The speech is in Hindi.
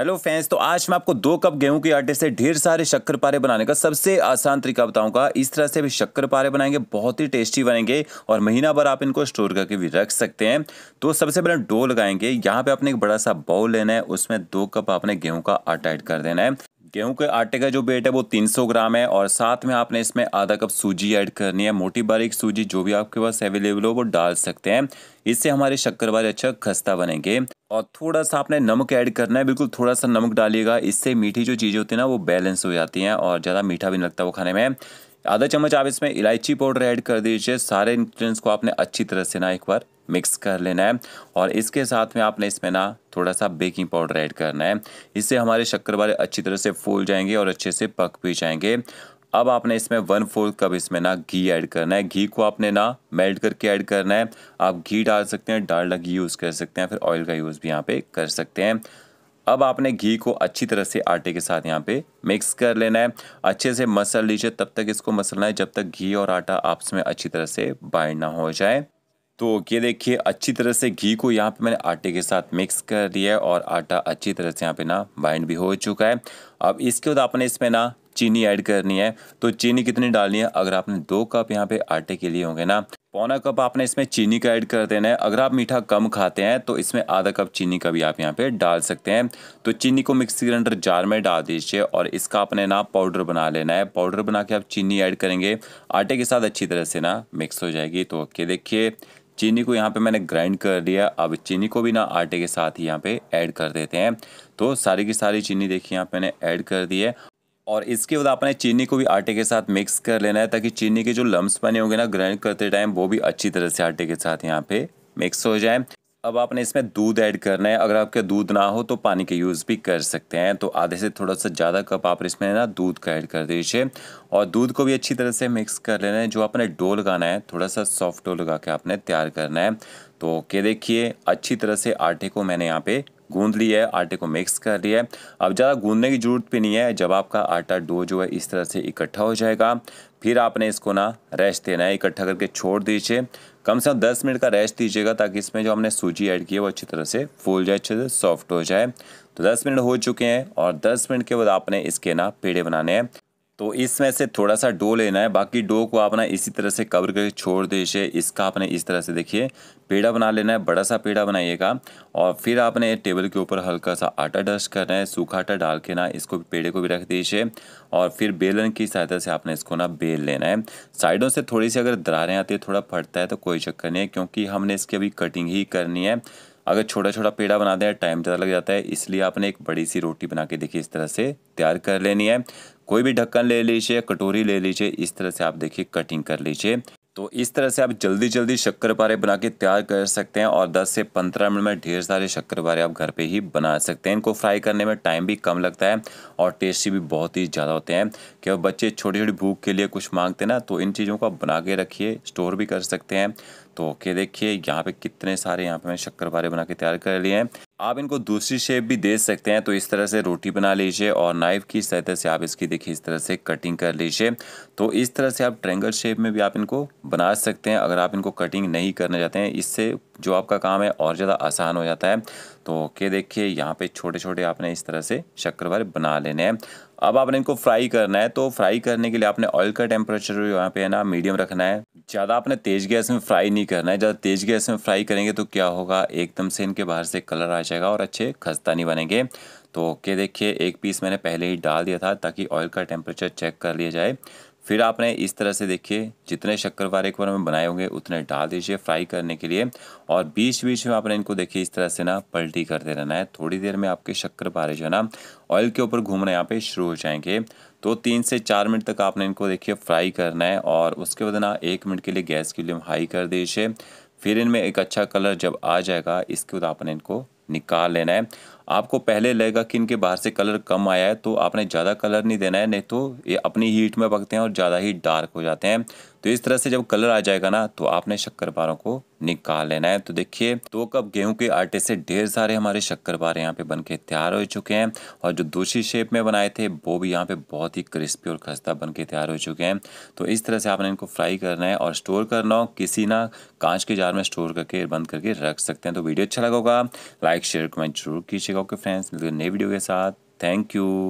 हेलो फैंस तो आज मैं आपको दो कप गेहूं के आटे से ढेर सारे शक्कर पारे बनाने का सबसे आसान तरीका बताऊंगा इस तरह से भी शक्कर पारे बनाएंगे बहुत ही टेस्टी बनेंगे और महीना भर आप इनको स्टोर करके भी रख सकते हैं तो सबसे पहले डो लगाएंगे यहाँ पे आपने एक बड़ा सा बाउल लेना है उसमें दो कप आपने गेहूं का आटा ऐड कर देना है गेहूं के आटे का जो वेट है वो 300 ग्राम है और साथ में आपने इसमें आधा कप सूजी ऐड करनी है मोटी बारीक सूजी जो भी आपके पास अवेलेबल हो वो डाल सकते हैं इससे हमारे वाले अच्छा खस्ता बनेंगे और थोड़ा सा आपने नमक ऐड करना है बिल्कुल थोड़ा सा नमक डालिएगा इससे मीठी जो चीज़ें होती है ना वो बैलेंस हो जाती हैं और ज़्यादा मीठा भी नहीं लगता वो खाने में आधा चम्मच आप इसमें इलायची पाउडर ऐड कर दीजिए सारे इंग्रीडियंट्स को आपने अच्छी तरह से ना एक बार मिक्स कर लेना है और इसके साथ में आपने इसमें ना थोड़ा सा बेकिंग पाउडर ऐड करना है इससे हमारे शक्कर वाले अच्छी तरह से फूल जाएंगे और अच्छे से पक भी जाएंगे अब आपने इसमें वन फोर्थ कप इसमें ना घी ऐड करना है घी को आपने ना मेल्ट करके ऐड करना है आप घी डाल सकते हैं डालडा घी यूज़ कर सकते हैं फिर ऑयल का यूज़ भी यहाँ पे कर सकते हैं अब आपने घी को अच्छी तरह से आटे के साथ यहाँ पे मिक्स कर लेना है अच्छे से मसल लीजिए तब तक इसको मसलना है जब तक घी और आटा आपस में अच्छी तरह से बाइंड ना हो जाए तो ये देखिए अच्छी तरह से घी को यहाँ पे मैंने आटे के साथ मिक्स कर दिया है और आटा अच्छी तरह से यहाँ पे ना बाइंड भी हो चुका है अब इसके बाद आपने इसमें ना चीनी ऐड करनी है तो चीनी कितनी डालनी है अगर आपने दो कप यहाँ पे आटे के लिए होंगे ना पौना कप आपने इसमें चीनी का ऐड कर देना है अगर आप मीठा कम खाते हैं तो इसमें आधा कप चीनी का भी आप यहाँ पे डाल सकते हैं तो चीनी को मिक्सी ग्राइंडर जार में डाल दीजिए और इसका आपने ना पाउडर बना लेना है पाउडर बना के आप चीनी ऐड करेंगे आटे के साथ अच्छी तरह से ना मिक्स हो जाएगी तो ओके देखिए चीनी को यहाँ पे मैंने ग्राइंड कर दिया अब चीनी को भी ना आटे के साथ ही यहाँ पे ऐड कर देते हैं तो सारी की सारी चीनी देखिए यहाँ मैंने ऐड कर दी है और इसके बाद आपने चीनी को भी आटे के साथ मिक्स कर लेना है ताकि चीनी के जो लम्ब बने होंगे ना ग्राइंड करते टाइम वो भी अच्छी तरह से आटे के साथ यहाँ पे मिक्स हो जाए अब आपने इसमें दूध ऐड करना है अगर आपके दूध ना हो तो पानी का यूज़ भी कर सकते हैं तो आधे से थोड़ा सा ज़्यादा कप आप इसमें ना दूध का ऐड कर दीजिए और दूध को भी अच्छी तरह से मिक्स कर लेना है जो आपने डो लगाना है थोड़ा सा सॉफ्ट डो लगा के आपने तैयार करना है तो ओके देखिए अच्छी तरह से आटे को मैंने यहाँ पे गूंद लिया है आटे को मिक्स कर लिया है अब ज़्यादा गूंदने की ज़रूरत भी नहीं है जब आपका आटा डो जो है इस तरह से इकट्ठा हो जाएगा फिर आपने इसको ना रेस्ट देना है इकट्ठा करके छोड़ दीजिए कम से कम दस मिनट का रेस्ट दीजिएगा ताकि इसमें जो हमने सूजी ऐड की है वो अच्छी तरह से फूल जाए अच्छे से सॉफ्ट हो जाए तो दस मिनट हो चुके हैं और दस मिनट के बाद आपने इसके ना पेड़े बनाने हैं तो इसमें से थोड़ा सा डो लेना है बाकी डो को आपने इसी तरह से कवर करके छोड़ दीजिए इसका आपने इस तरह से देखिए पेड़ा बना लेना है बड़ा सा पेड़ा बनाइएगा और फिर आपने टेबल के ऊपर हल्का सा आटा डस्ट करना है सूखा आटा डाल के ना इसको पेड़े को भी रख दीजिए और फिर बेलन की सहायता से आपने इसको ना बेल लेना है साइडों से थोड़ी सी अगर दरारें आती है थोड़ा फटता है तो कोई चक्कर नहीं है क्योंकि हमने इसकी अभी कटिंग ही करनी है अगर छोटा छोटा पेड़ा बनाते हैं टाइम ज़्यादा लग जाता है इसलिए आपने एक बड़ी सी रोटी बना के देखिए इस तरह से तैयार कर लेनी है कोई भी ढक्कन ले लीजिए कटोरी ले लीजिए इस तरह से आप देखिए कटिंग कर लीजिए तो इस तरह से आप जल्दी जल्दी शक्कर पारे बना के तैयार कर सकते हैं और 10 से 15 मिनट में ढेर सारे शक्कर पारे आप घर पे ही बना सकते हैं इनको फ्राई करने में टाइम भी कम लगता है और टेस्टी भी बहुत ही ज़्यादा होते हैं क्योंकि बच्चे छोटी छोटी भूख के लिए कुछ मांगते हैं ना तो इन चीज़ों को आप बना के रखिए स्टोर भी कर सकते हैं तो ओके देखिए यहाँ पे कितने सारे यहाँ पे मैं शक्करपारे बना के तैयार कर लिए हैं आप इनको दूसरी शेप भी दे सकते हैं तो इस तरह से रोटी बना लीजिए और नाइफ की सहायता से आप इसकी देखिए इस तरह से कटिंग कर लीजिए तो इस तरह से आप ट्रेंगल शेप में भी आप इनको बना सकते हैं अगर आप इनको कटिंग नहीं करना चाहते हैं इससे जो आपका काम है और ज़्यादा आसान हो जाता है तो ओके देखिए यहाँ पे छोटे छोटे आपने इस तरह से शक्कर भर बना लेने हैं अब आपने इनको फ्राई करना है तो फ्राई करने के लिए आपने ऑयल का टेम्परेचर यहाँ पे है ना मीडियम रखना है ज़्यादा आपने तेज़ गैस में फ्राई नहीं करना है ज़्यादा तेज़ गैस में फ्राई करेंगे तो क्या होगा एकदम से इनके बाहर से कलर आ जाएगा और अच्छे खस्ता नहीं बनेंगे तो ओके देखिए एक पीस मैंने पहले ही डाल दिया था ताकि ऑयल का टेम्परेचर चेक कर लिया जाए फिर आपने इस तरह से देखिए जितने शक्करवारे एक बार में बनाए होंगे उतने डाल दीजिए फ्राई करने के लिए और बीच बीच में आपने इनको देखिए इस तरह से ना पलटी करते रहना है थोड़ी देर में आपके शक्करवारे जो है ना ऑयल के ऊपर घूमने यहाँ पे शुरू हो जाएंगे तो तीन से चार मिनट तक आपने इनको देखिए फ्राई करना है और उसके बाद ना एक मिनट के लिए गैस की वॉल्यूम हाई कर दीजिए फिर इनमें एक अच्छा कलर जब आ जाएगा इसके बाद आपने इनको निकाल लेना है आपको पहले लगेगा कि इनके बाहर से कलर कम आया है तो आपने ज़्यादा कलर नहीं देना है नहीं तो ये अपनी हीट में पकते हैं और ज़्यादा ही डार्क हो जाते हैं तो इस तरह से जब कलर आ जाएगा ना तो आपने शक्करपारों को निकाल लेना है तो देखिए दो कप गेहूं के आटे से ढेर सारे हमारे शक्करपारे यहाँ पे बनके तैयार हो चुके हैं और जो दूसरी शेप में बनाए थे वो भी यहाँ पे बहुत ही क्रिस्पी और खस्ता बनके तैयार हो चुके हैं तो इस तरह से आपने इनको फ्राई करना है और स्टोर करना हो किसी ना कांच के जार में स्टोर करके बंद करके रख सकते हैं तो वीडियो अच्छा लगा लाइक शेयर कमेंट जरूर कीजिए चेकआउट के फ्रेंड्स मिलते नई वीडियो के साथ थैंक यू